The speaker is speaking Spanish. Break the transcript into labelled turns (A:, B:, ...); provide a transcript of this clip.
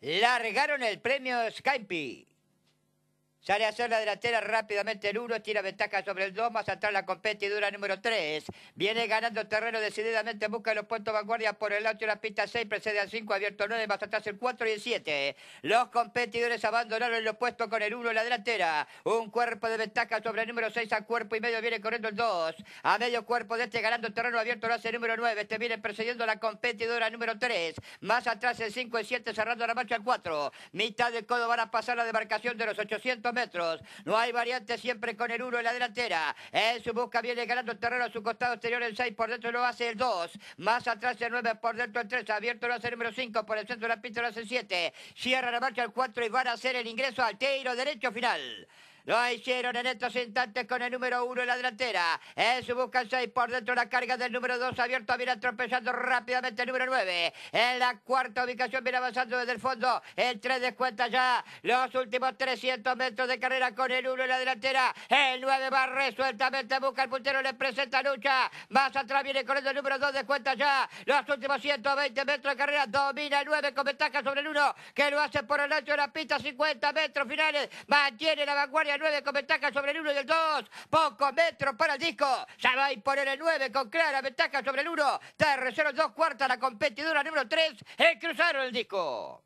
A: La regaron el premio Skype. Sale a hacer la delantera rápidamente el 1, tira ventaja sobre el 2, más atrás la competidora número 3. Viene ganando terreno decididamente, busca los puntos vanguardia por el lado de la pista 6, precede al 5, abierto 9, más atrás el 4 y el 7. Los competidores abandonaron el opuesto con el 1 en la delantera. Un cuerpo de ventaja sobre el número 6 a cuerpo y medio, viene corriendo el 2. A medio cuerpo de este ganando terreno abierto lo hace el número 9. Este viene precediendo la competidora número 3. Más atrás el 5 y 7, cerrando la marcha al 4. Mitad del codo van a pasar la demarcación de los 800 metros. No hay variante siempre con el 1 en la delantera. En su busca viene ganando el terreno a su costado exterior el 6, por dentro lo hace el 2. Más atrás el 9, por dentro el 3. Abierto lo hace el número 5, por el centro de la pista lo hace el 7. Cierra la marcha el 4 y van a hacer el ingreso al teiro derecho final. Lo hicieron en estos instantes con el número uno en la delantera. En su busca el 6 por dentro la carga del número 2 abierto. Viene atropellando rápidamente el número 9. En la cuarta ubicación viene avanzando desde el fondo. El 3 descuenta ya los últimos 300 metros de carrera con el uno en la delantera. El 9 va resueltamente. Busca el puntero. Le presenta lucha. Más atrás viene corriendo el número 2. Descuenta ya los últimos 120 metros de carrera. Domina el 9 con ventaja sobre el uno que lo hace por el ancho de la pista. 50 metros finales. Mantiene la vanguardia el 9 con ventaja sobre el 1 y el 2. Poco metro para el disco. Ya va a imponer el 9 con clara ventaja sobre el 1. Tercero, dos cuarta la competidora número 3. El cruzaron el disco.